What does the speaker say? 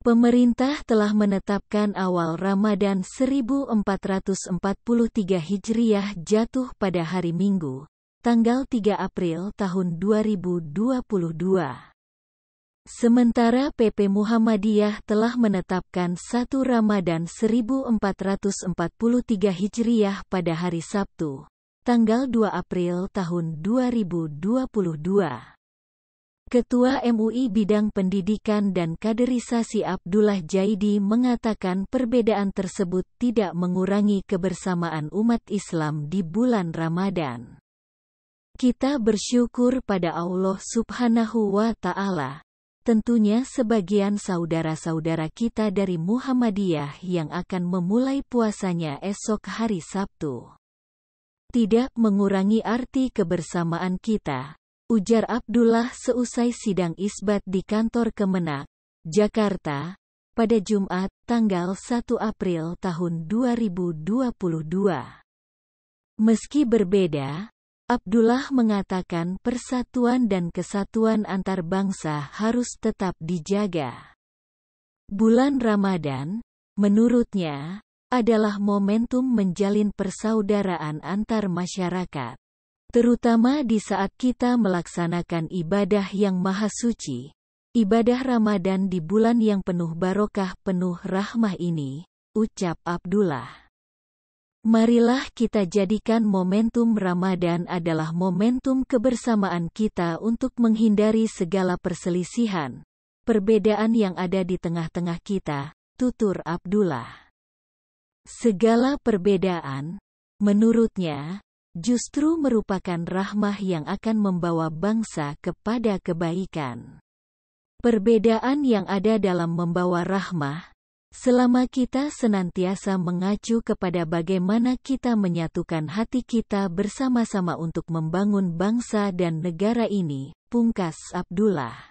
Pemerintah telah menetapkan awal Ramadan 1443 Hijriah jatuh pada hari Minggu, tanggal 3 April tahun 2022. Sementara PP Muhammadiyah telah menetapkan satu Ramadan 1443 Hijriah pada hari Sabtu, tanggal 2 April tahun 2022. Ketua MUI Bidang Pendidikan dan Kaderisasi Abdullah Jaidi mengatakan perbedaan tersebut tidak mengurangi kebersamaan umat Islam di bulan Ramadan. Kita bersyukur pada Allah Subhanahu wa Ta'ala. Tentunya sebagian saudara-saudara kita dari Muhammadiyah yang akan memulai puasanya esok hari Sabtu. Tidak mengurangi arti kebersamaan kita, ujar Abdullah seusai sidang isbat di kantor Kemenak, Jakarta, pada Jumat, tanggal 1 April tahun 2022. Meski berbeda, Abdullah mengatakan persatuan dan kesatuan antar bangsa harus tetap dijaga. Bulan Ramadan, menurutnya, adalah momentum menjalin persaudaraan antar masyarakat terutama di saat kita melaksanakan ibadah yang maha suci. Ibadah Ramadan di bulan yang penuh barokah penuh rahmah ini, ucap Abdullah. Marilah kita jadikan momentum Ramadan adalah momentum kebersamaan kita untuk menghindari segala perselisihan, perbedaan yang ada di tengah-tengah kita, tutur Abdullah. Segala perbedaan, menurutnya, justru merupakan rahmah yang akan membawa bangsa kepada kebaikan. Perbedaan yang ada dalam membawa rahmah, selama kita senantiasa mengacu kepada bagaimana kita menyatukan hati kita bersama-sama untuk membangun bangsa dan negara ini, pungkas Abdullah.